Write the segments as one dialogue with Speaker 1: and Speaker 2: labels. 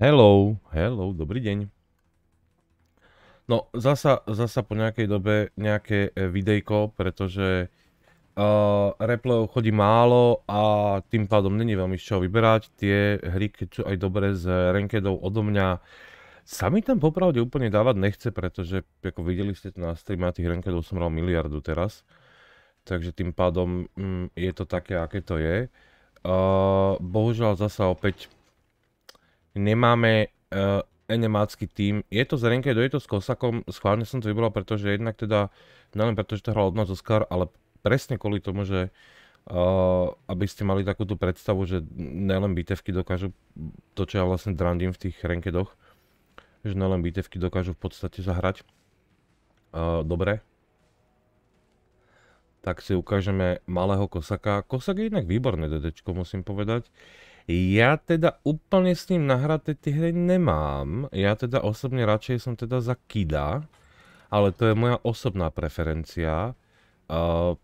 Speaker 1: Hello, hello, dobrý deň. No, zasa, zasa po nejakej dobe nejaké e, videjko, pretože uh, e, replayov chodí málo a tým pádom není veľmi z čoho vyberať. Tie hry, keď sú aj dobre s rankedou odo mňa, sa mi tam popravde úplne dávať nechce, pretože ako videli ste to na streame, tých rankedov som mal miliardu teraz. Takže tým pádom mm, je to také, aké to je. Uh, bohužiaľ zasa opäť nemáme uh, enemácky tým. Je to s Renkedo, je to s Kosakom, schválne som to vybral, pretože jednak teda, nielen pretože to hral od nás Oscar, ale presne kvôli tomu, že uh, aby ste mali takúto predstavu, že nielen bitevky dokážu to, čo ja vlastne drandím v tých Renkedoch, že nielen bitevky dokážu v podstate zahrať uh, dobre, tak si ukážeme malého Kosaka. Kosak je inak výborné dedečko, musím povedať. Ja teda úplne s ním nahraté tie hry nemám. Ja teda osobne radšej som teda za Kida, ale to je moja osobná preferencia, uh,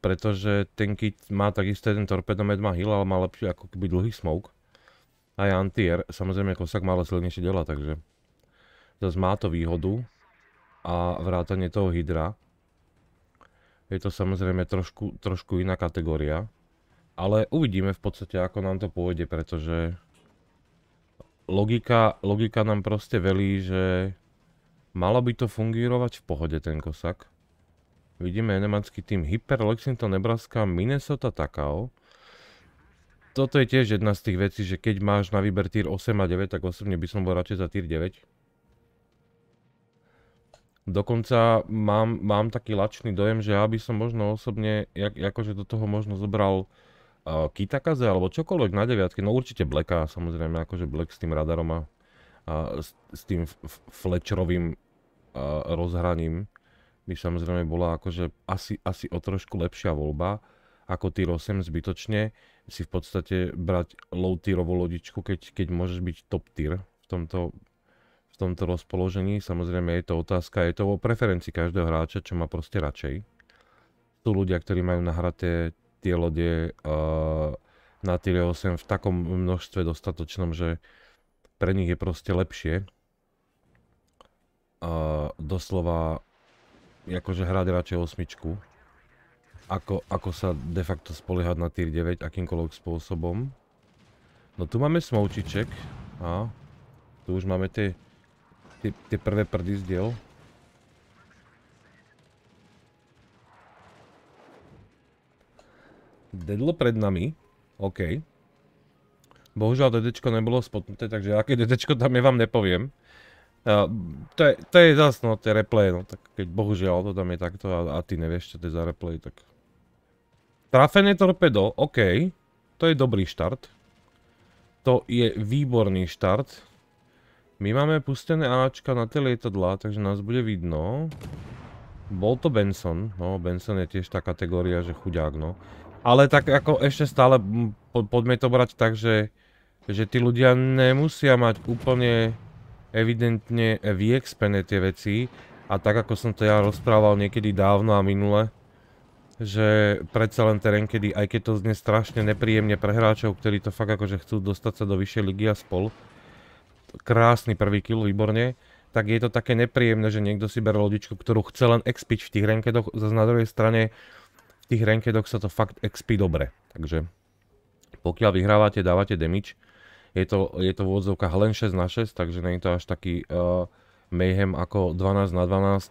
Speaker 1: pretože ten Kid má takisto jeden torpedomet, má heal, ale má lepší ako keby dlhý smoke. Aj antier, samozrejme Kosak má ale silnejšie dela, takže Zas má to výhodu a vrátanie toho hydra. Je to samozrejme trošku, trošku iná kategória. Ale uvidíme v podstate, ako nám to pôjde, pretože logika, logika nám proste velí, že malo by to fungírovať v pohode ten kosak. Vidíme enemacký tým Hyper, Lexington, Nebraska, Minnesota, Takao. Toto je tiež jedna z tých vecí, že keď máš na výber tier 8 a 9, tak osobne by som bol radšej za tier 9. Dokonca mám, mám taký lačný dojem, že ja by som možno osobne, jak, akože do toho možno zobral uh, Kitakaze alebo čokoľvek na deviatky, no určite Blacka, samozrejme, akože Black s tým radarom a, a s, s tým Fletcherovým uh, rozhraním by samozrejme bola akože asi, asi o trošku lepšia voľba ako Tyr 8 zbytočne si v podstate brať low tierovú lodičku, keď, keď môžeš byť top tier v tomto, v tomto rozpoložení. Samozrejme je to otázka, je to o preferencii každého hráča, čo má proste radšej. Sú ľudia, ktorí majú nahraté tie lode na Tile 8 v takom množstve dostatočnom, že pre nich je proste lepšie doslova akože hrať radšej osmičku, ako, ako sa de facto spoliehať na tier 9 akýmkoľvek spôsobom. No tu máme smoučiček. A tu už máme tie, tie, tie prvé prdy z diel. Dedlo pred nami. OK. Bohužiaľ dedečko nebolo spotnuté, takže aké dedečko tam je, vám nepoviem. to, je, zase, no, tie replay, no, tak keď bohužiaľ to tam je takto a, ty nevieš, čo to je za replay, tak... Trafené torpedo, OK. To je dobrý štart. To je výborný štart. My máme pustené Ačka na tie lietadlá, takže nás bude vidno. Bol to Benson, no Benson je tiež tá kategória, že chuďák, no. Ale tak ako ešte stále poďme to brať tak, že, že tí ľudia nemusia mať úplne evidentne e, vyexpené tie veci. A tak ako som to ja rozprával niekedy dávno a minule, že predsa len terén, kedy aj keď to znie strašne nepríjemne pre hráčov, ktorí to fakt akože chcú dostať sa do vyššej ligy a spol, krásny prvý kill, výborne, tak je to také nepríjemné, že niekto si berie lodičku, ktorú chce len expiť v tých renkedoch, zase na druhej strane v tých rankedoch sa to fakt expí dobre. Takže pokiaľ vyhrávate, dávate damage, je to, je to v odzovkách len 6 na 6, takže nie je to až taký uh, mayhem ako 12 na 12.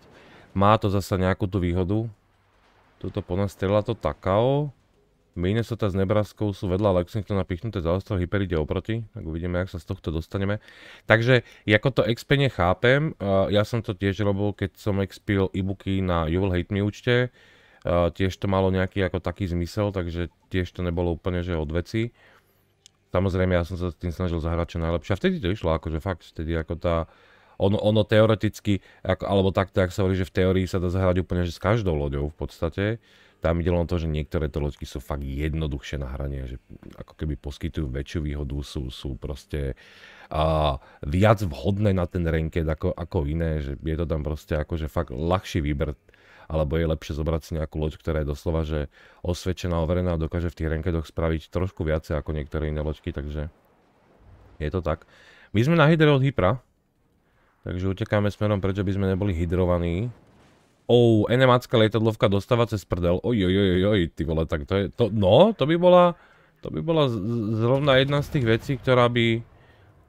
Speaker 1: Má to zasa nejakú tú výhodu. Tuto po nás strela to Takao. Minnesota s Nebraskou sú vedľa Lexingtona pichnuté za ostrov, Hyper ide oproti, tak uvidíme, ak sa z tohto dostaneme. Takže, ako to XP nechápem, uh, ja som to tiež robil, keď som expil e-booky na You Will Hate Me účte, tiež to malo nejaký ako taký zmysel, takže tiež to nebolo úplne, že od veci. Samozrejme, ja som sa s tým snažil zahrať čo najlepšie a vtedy to išlo, akože fakt, vtedy ako tá, ono, ono teoreticky, ako, alebo takto, ak sa hovorí, že v teórii sa dá zahrať úplne že s každou loďou v podstate. Tam ide len to, že niektoré to loďky sú fakt jednoduchšie na hranie, že ako keby poskytujú väčšiu výhodu, sú, sú proste a, viac vhodné na ten renket ako, ako iné, že je to tam proste akože fakt ľahší výber alebo je lepšie zobrať si nejakú loď, ktorá je doslova, že osvedčená, overená a dokáže v tých renkedoch spraviť trošku viacej ako niektoré iné loďky, takže je to tak. My sme na hydre od Hypra, takže utekáme smerom, prečo by sme neboli hydrovaní. Ou, enemácká enemácka lietadlovka dostáva cez prdel. Oj, oj, oj, oj, ty vole, tak to je, to, no, to by bola, to by bola zrovna jedna z tých vecí, ktorá by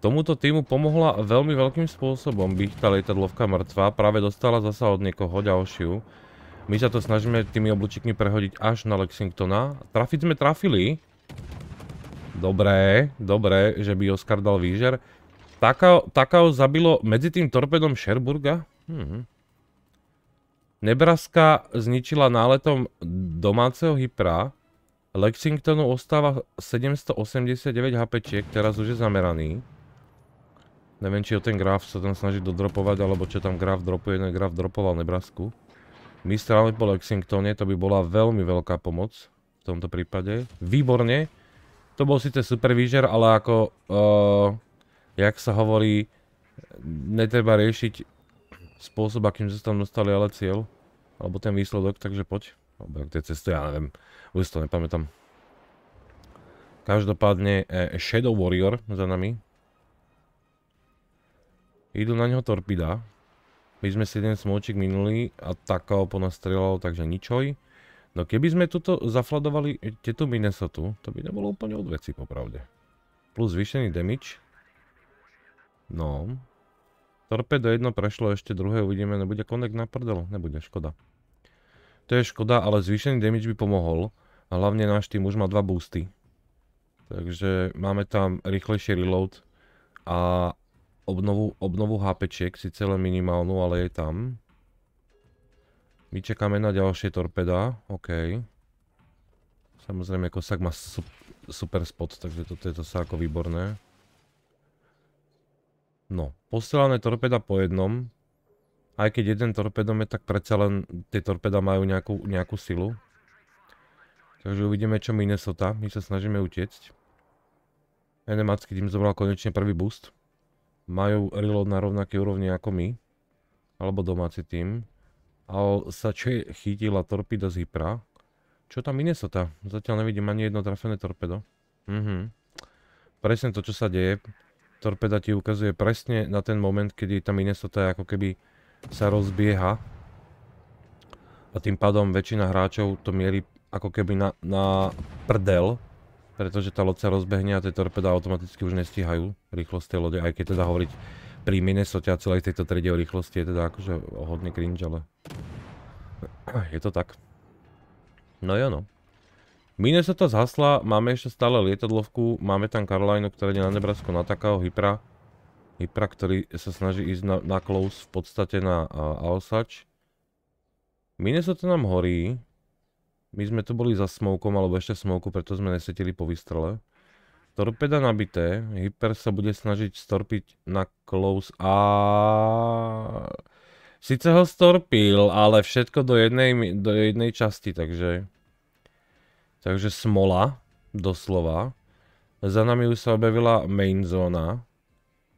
Speaker 1: tomuto týmu pomohla veľmi veľkým spôsobom. byť tá lietadlovka mŕtva práve dostala zasa od niekoho ďalšiu. My sa to snažíme tými obľúčikmi prehodiť až na Lexingtona. Trafiť sme trafili. Dobré, dobré, že by Oscar dal výžer. Takao, Takao zabilo medzi tým torpedom Sherburga. Mhm. Nebraska zničila náletom domáceho hypra. Lexingtonu ostáva 789 HPčiek, teraz už je zameraný. Neviem, či o ten graf sa tam snaží dodropovať, alebo čo tam graf dropuje, ten no graf dropoval Nebrasku. Mr. strelami po Lexingtone, to by bola veľmi veľká pomoc v tomto prípade. Výborne. To bol síce super výžer, ale ako, uh, jak sa hovorí, netreba riešiť spôsob, akým sa tam dostali, ale cieľ. Alebo ten výsledok, takže poď. Alebo tie cesty, ja neviem, už to nepamätám. Každopádne eh, Shadow Warrior za nami. Idú na neho torpida. My sme si jeden smolčík minuli a po nás strieľalo, takže ničoj. No keby sme tuto zafladovali tieto Minnesota, to by nebolo úplne od veci popravde. Plus zvýšený damage. No. Torpedo jedno prešlo, ešte druhé uvidíme, nebude konek na prdel, nebude, škoda. To je škoda, ale zvýšený damage by pomohol. A hlavne náš tým už má dva boosty. Takže máme tam rýchlejší reload a obnovu, obnovu HPčiek, síce len minimálnu, ale je tam. My čakáme na ďalšie torpeda, OK. Samozrejme, kosak má super spot, takže toto je to sa ako výborné. No, posielané torpeda po jednom. Aj keď jeden torpedom je, tak predsa len tie torpeda majú nejakú, nejakú silu. Takže uvidíme, čo Minnesota. My sa snažíme utiecť. Enemacky tým zobral konečne prvý boost majú reload na rovnaké úrovni ako my, alebo domáci tým. A sa či chytila torpida z Hypra. Čo tam Minnesota? Zatiaľ nevidím ani jedno trafené torpedo. Mhm. Presne to, čo sa deje. Torpeda ti ukazuje presne na ten moment, kedy tá Minnesota ako keby sa rozbieha. A tým pádom väčšina hráčov to mierí ako keby na, na prdel pretože tá loď sa rozbehne a tie torpeda automaticky už nestíhajú rýchlosť tej lode, aj keď teda hovoriť pri Minnesota a celej tejto tredie o rýchlosti je teda akože hodne cringe, ale je to tak. No jo no. Minnesota zhasla, máme ešte stále lietadlovku, máme tam Karolajnu, ktorá ide na Nebrasko, na takého Hypra. Hypra, ktorý sa snaží ísť na, close v podstate na Mine Alsač. Minnesota nám horí, my sme tu boli za smokom, alebo ešte smoku, preto sme nesetili po vystrele. Torpeda nabité, hyper sa bude snažiť storpiť na close a... Sice ho storpil, ale všetko do jednej, do jednej časti, takže... Takže smola, doslova. Za nami už sa objavila main zóna.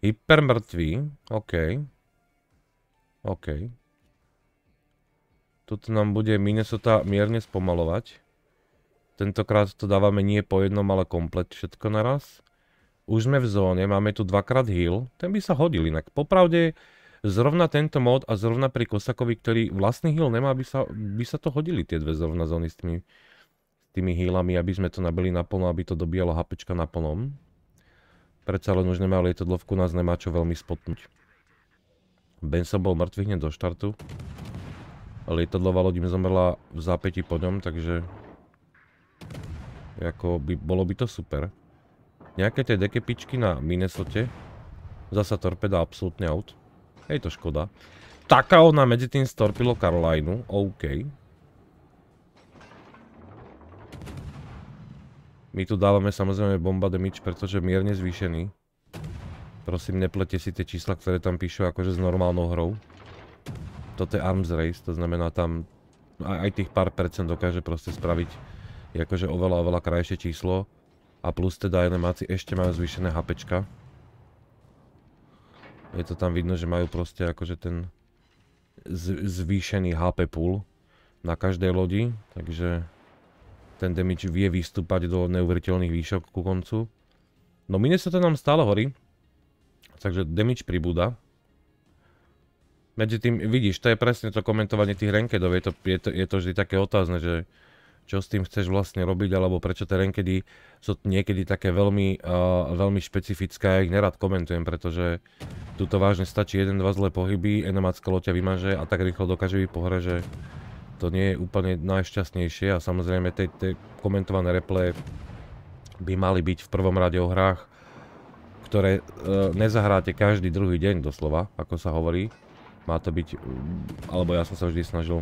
Speaker 1: Hyper mŕtvý, okej. Okay. OK. Tuto nám bude Minnesota mierne spomalovať. Tentokrát to dávame nie po jednom, ale komplet všetko naraz. Už sme v zóne, máme tu dvakrát heal. Ten by sa hodil inak. Popravde, zrovna tento mod a zrovna pri Kosakovi, ktorý vlastný heal nemá, by sa, by sa to hodili tie dve zrovna zóny s tými, s tými healami, aby sme to nabili naplno, aby to dobíjalo hapečka naplnom. Predsa len už nemá lietadlovku, nás nemá čo veľmi spotnúť. Benson bol mŕtvy hneď do štartu lietadlová loď mi zomrela v zápäti po ňom, takže Jako by, bolo by to super. Nejaké tie dekepičky na Minnesote, zasa torpeda absolútne out. Je to škoda. Taká ona medzi tým storpilo Karolajnu, OK. My tu dávame samozrejme bomba damage, pretože mierne zvýšený. Prosím, neplete si tie čísla, ktoré tam píšu akože s normálnou hrou toto je arms race, to znamená tam aj, aj tých pár percent dokáže proste spraviť akože oveľa, oveľa krajšie číslo. A plus teda animáci ešte majú zvýšené HPčka. Je to tam vidno, že majú proste akože ten zvýšený HP pool na každej lodi, takže ten damage vie vystúpať do neuveriteľných výšok ku koncu. No mine sa to nám stále horí, takže damage pribúda medzi tým, vidíš, to je presne to komentovanie tých renkedov, je to, je to, je to vždy také otázne, že čo s tým chceš vlastne robiť, alebo prečo tie renkedy sú niekedy také veľmi, uh, veľmi špecifické, ja ich nerad komentujem, pretože tuto vážne stačí jeden, dva zlé pohyby, enomacko ťa vymaže a tak rýchlo dokáže byť pohre, že to nie je úplne najšťastnejšie a samozrejme tie, tie komentované replay by mali byť v prvom rade o hrách, ktoré uh, nezahráte každý druhý deň doslova, ako sa hovorí. Má to byť, mm, alebo ja som sa vždy snažil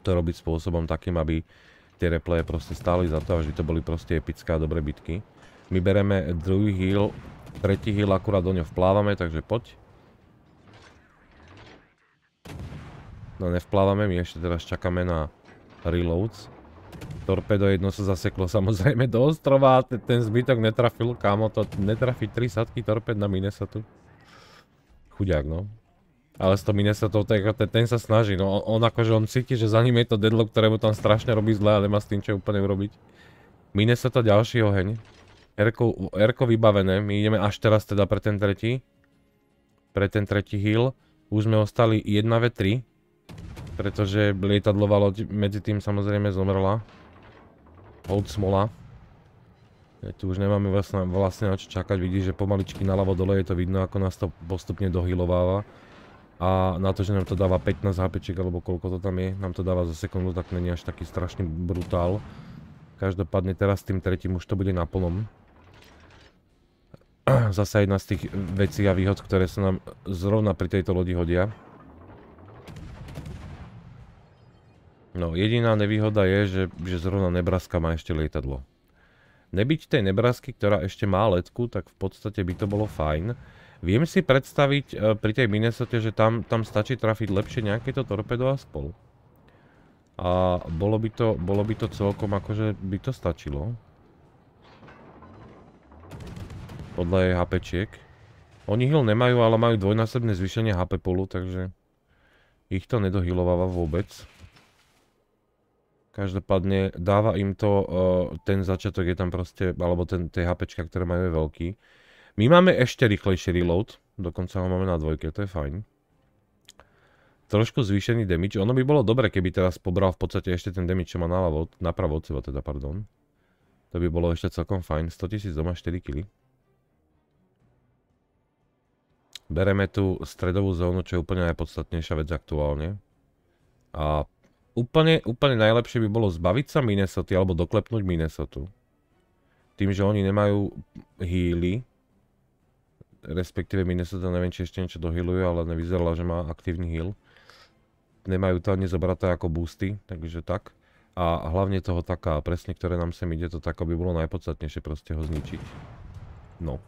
Speaker 1: to robiť spôsobom takým, aby tie replaye proste stáli za to a vždy to boli proste epické a dobré bitky. My bereme druhý heal, tretí heal akurát do ňa vplávame, takže poď. No nevplávame, my ešte teraz čakáme na reloads. Torpedo jedno sa zaseklo samozrejme do ostrova, ten zbytok netrafil, kámo, to netrafí 3 sadky torped na Minnesota. Chudiak no. Ale s to ten, ten sa snaží, no on, on akože on cíti, že za ním je to deadlock, ktorému tam strašne robí zle a nemá s tým čo úplne urobiť. sa to ďalší oheň. Erko, vybavené, my ideme až teraz teda pre ten tretí. Pre ten tretí heal. Už sme ostali 1v3. Pretože lietadlová loď medzi tým samozrejme zomrla. Hold smola. tu už nemáme vlastne, vlastne na čo čakať, vidíš, že pomaličky naľavo dole je to vidno, ako nás to postupne dohylováva a na to, že nám to dáva 15 HP, alebo koľko to tam je, nám to dáva za sekundu, tak není až taký strašný brutál. Každopádne teraz tým tretím už to bude na plnom. Zasa jedna z tých vecí a výhod, ktoré sa nám zrovna pri tejto lodi hodia. No, jediná nevýhoda je, že, že zrovna Nebraska má ešte lietadlo. Nebyť tej Nebrasky, ktorá ešte má letku, tak v podstate by to bolo fajn. Viem si predstaviť e, pri tej Minnesota, že tam, stačí trafiť lepšie nejaké to torpedo a spol. A bolo by to, bolo by to celkom akože by to stačilo. Podľa jej HPčiek. Oni heal nemajú, ale majú dvojnásobné zvyšenie HP polu, takže ich to nedohealováva vôbec. Každopádne dáva im to, e, ten začiatok je tam proste, alebo ten, HPčka, ktoré majú je veľký. My máme ešte rýchlejší reload, dokonca ho máme na dvojke, to je fajn. Trošku zvýšený damage, ono by bolo dobre, keby teraz pobral v podstate ešte ten damage, čo má naľavo, napravo od seba teda, pardon. To by bolo ešte celkom fajn, 100 000 doma, 4 kg. Bereme tú stredovú zónu, čo je úplne najpodstatnejšia vec aktuálne. A úplne, úplne najlepšie by bolo zbaviť sa Minnesota alebo doklepnúť Minnesota. Tým, že oni nemajú healy, respektíve Minnesota, neviem, či ešte niečo dohyľujú, ale nevyzerala, že má aktívny heal. Nemajú to ani zobraté ako boosty, takže tak. A hlavne toho taká, presne ktoré nám sem ide, to tak by bolo najpodstatnejšie proste ho zničiť. No.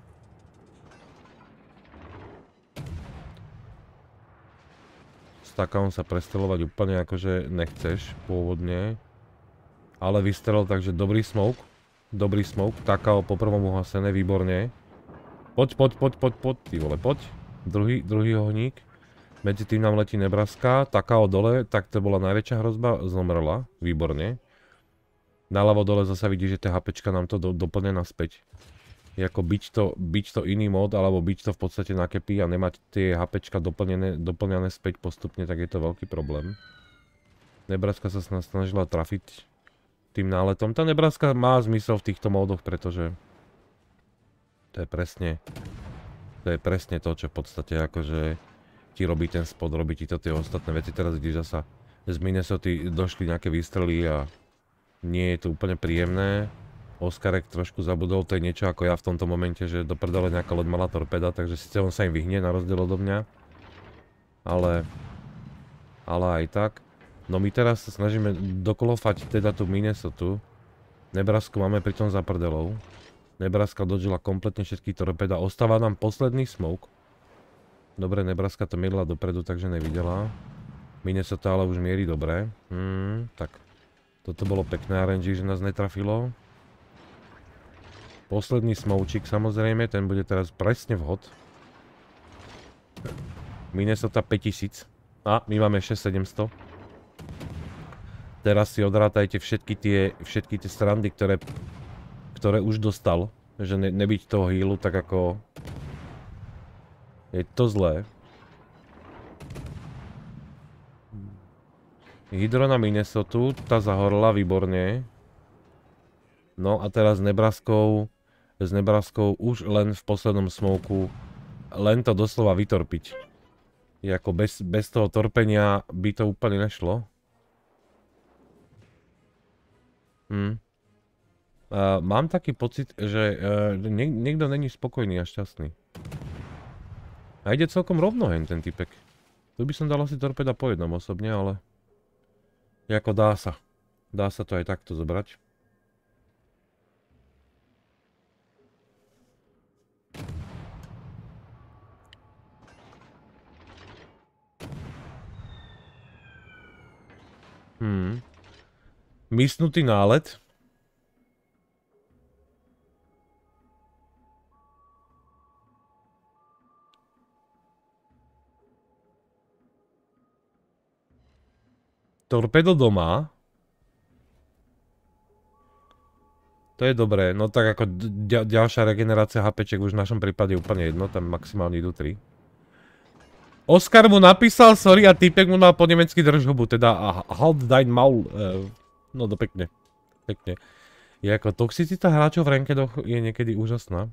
Speaker 1: Stakaom sa prestelovať úplne akože nechceš pôvodne. Ale vystrel, takže dobrý smoke. Dobrý smoke. Takao po prvom uhasené, výborne. Poď, poď, poď, poď, poď, ty vole, poď. Druhý, druhý ohník. Medzi tým nám letí Nebraska, taká o dole, tak to bola najväčšia hrozba, zomrela, výborne. Naľavo dole zase vidíš, že tá HPčka nám to do, doplne naspäť. Je ako byť to, byť to iný mod, alebo byť to v podstate na kepy a nemať tie HPčka doplnené, doplňané späť postupne, tak je to veľký problém. Nebraska sa snažila trafiť tým náletom. Tá Nebraska má zmysel v týchto modoch, pretože to je presne, to je presne to, čo v podstate akože ti robí ten spod, robí ti to tie ostatné veci. Teraz vidíš zasa z Minnesota došli nejaké výstrely a nie je to úplne príjemné. Oskarek trošku zabudol, to je niečo ako ja v tomto momente, že do prdele nejaká loď mala torpeda, takže síce on sa im vyhne na rozdiel odo mňa. Ale, ale aj tak. No my teraz sa snažíme dokolofať teda tú Minnesota. Nebrasku máme pritom za prdelou. Nebraska dodžila kompletne všetky torpeda. Ostáva nám posledný smoke. Dobre, Nebraska to mierila dopredu, takže nevidela. to ale už mierí dobre. Hmm, tak. Toto bolo pekné RNG, že nás netrafilo. Posledný smoučík samozrejme, ten bude teraz presne vhod. Minnesota 5000. A, my máme 6700. Teraz si odrátajte všetky tie, všetky tie strandy, ktoré ktoré už dostal. Že ne, nebyť toho healu, tak ako... Je to zlé. Hydro na Minnesota, tá zahorla výborne. No a teraz s Nebraskou, s Nebraskou už len v poslednom smoku, len to doslova vytorpiť. Je ako bez, bez toho torpenia by to úplne nešlo. Hm. Uh, mám taký pocit, že uh, niek niekto není spokojný a šťastný. A ide celkom rovno hen ten typek. Tu by som dal asi torpeda po jednom osobne, ale... Jako dá sa. Dá sa to aj takto zobrať. Hmm. Mysnutý nálet. Torpedo doma. To je dobré, no tak ako ďalšia regenerácia HPček už v našom prípade úplne jedno, tam maximálne idú 3. Oskar mu napísal sorry a týpek mu mal po nemecky drž hubu, teda halt dein Maul, eh, no to pekne, pekne. Je ako toxicita hráčov v rankedoch je niekedy úžasná.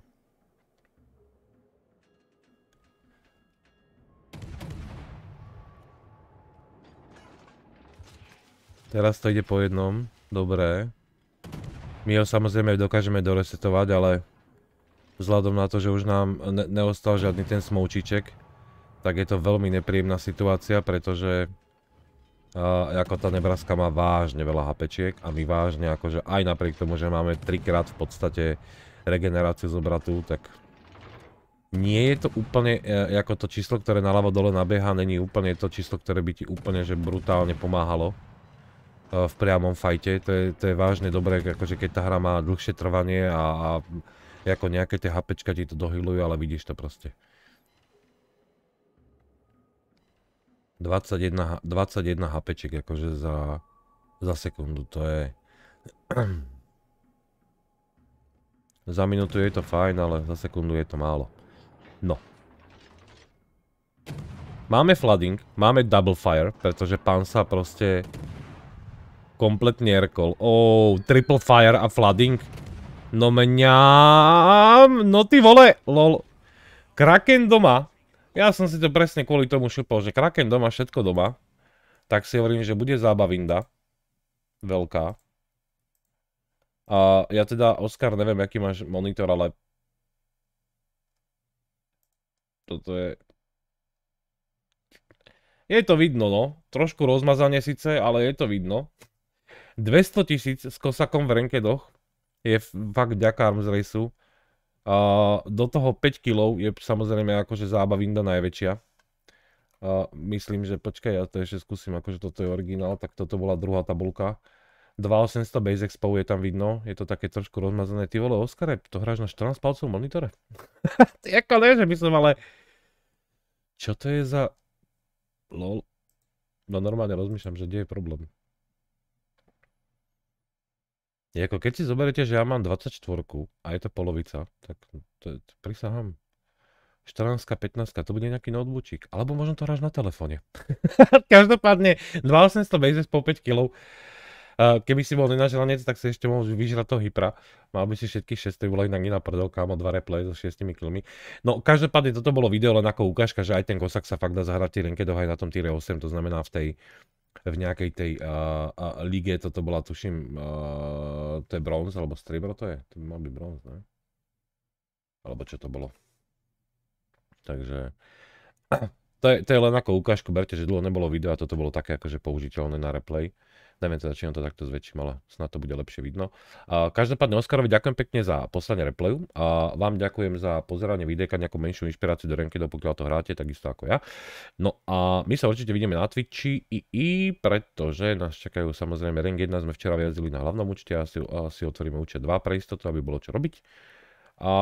Speaker 1: Teraz to ide po jednom. Dobré. My ho samozrejme dokážeme doresetovať, ale vzhľadom na to, že už nám ne neostal žiadny ten smoučiček, tak je to veľmi nepríjemná situácia, pretože uh, ako tá Nebraska má vážne veľa hapečiek a my vážne akože aj napriek tomu, že máme trikrát v podstate regeneráciu z obratu, tak nie je to úplne, e, ako to číslo, ktoré naľavo dole nabieha, není úplne to číslo, ktoré by ti úplne, že brutálne pomáhalo. E, v priamom fajte, to je, to je vážne dobré, akože keď tá hra má dlhšie trvanie a, a ako nejaké tie HPčka ti to dohylujú, ale vidíš to proste. 21, 21 HPček akože za, za sekundu, to je... za minútu je to fajn, ale za sekundu je to málo. No. Máme flooding, máme double fire, pretože pán sa proste kompletne aircall. Oh, triple fire a flooding. No mňaaaam, no ty vole, lol. Kraken doma. Ja som si to presne kvôli tomu šupol, že Kraken doma, všetko doma. Tak si hovorím, že bude zábavinda. Veľká. A ja teda, Oskar, neviem, aký máš monitor, ale... Toto je... Je to vidno, no. Trošku rozmazanie síce, ale je to vidno. 200 tisíc s kosakom v renkedoch je fakt ďaká Arms Raceu. Uh, do toho 5 kg je samozrejme akože zábavinda najväčšia. Uh, myslím, že počkaj, ja to ešte skúsim, akože toto je originál, tak toto bola druhá tabulka. 2800 Base Expo je tam vidno, je to také trošku rozmazané. Ty vole, Oskare, to hráš na 14 palcov monitore? Ty ako ne, že myslím, ale... Čo to je za... Lol. No normálne rozmýšľam, že kde je problém. Jako keď si zoberiete, že ja mám 24 a je to polovica, tak to, to prisahám. 14, 15, to bude nejaký notebookík. Alebo možno to hráš na telefóne. Každopádne 2800 base po 5 kg. Keby si bol nenaželanec, tak si ešte môžeš vyžrať to hypra. Mal by si všetky 6 tribulek inak na prdol, kámo, dva replay so 6 kilmi. No, každopádne toto bolo video len ako ukážka, že aj ten kosak sa fakt dá zahrať tie linke do na tom týre 8, to znamená v tej v nejakej tej uh, uh, lige, toto bola tuším, uh, to je bronz alebo stribro to je, to by mal byť bronz, ne? Alebo čo to bolo. Takže to je, to je len ako ukážku, berte, že dlho nebolo video a toto bolo také akože použiteľné na replay. Neviem teda, či on to takto zväčším, ale snad to bude lepšie vidno. každopádne Oskarovi ďakujem pekne za poslanie replayu. A vám ďakujem za pozeranie videa nejakú menšiu inšpiráciu do renkedov, pokiaľ to hráte, takisto ako ja. No a my sa určite vidíme na Twitchi i, i pretože nás čakajú samozrejme Renk 1, sme včera vyjazdili na hlavnom účte a si, a si otvoríme účet 2 pre istotu, aby bolo čo robiť. A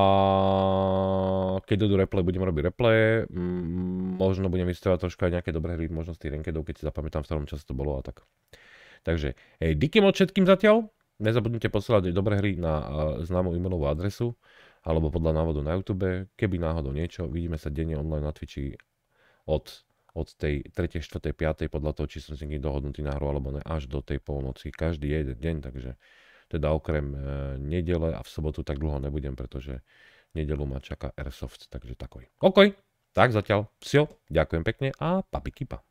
Speaker 1: keď dojdú replay, budem robiť replay. Mm, možno budem vystavať trošku aj nejaké dobré hry, možno z tých renkedov, keď si zapamätám, v ktorom čase to bolo a tak. Takže hej, díky moc všetkým zatiaľ. Nezabudnite posielať dobré hry na e, známu e-mailovú adresu alebo podľa návodu na YouTube. Keby náhodou niečo, vidíme sa denne online na Twitchi od, od tej 3., 4., 5. podľa toho, či som si niekde dohodnutý na hru alebo ne, až do tej polnoci. Každý jeden deň, takže teda okrem e, nedele a v sobotu tak dlho nebudem, pretože nedelu ma čaká Airsoft, takže takoj. OK, tak zatiaľ, psio, ďakujem pekne a papikipa.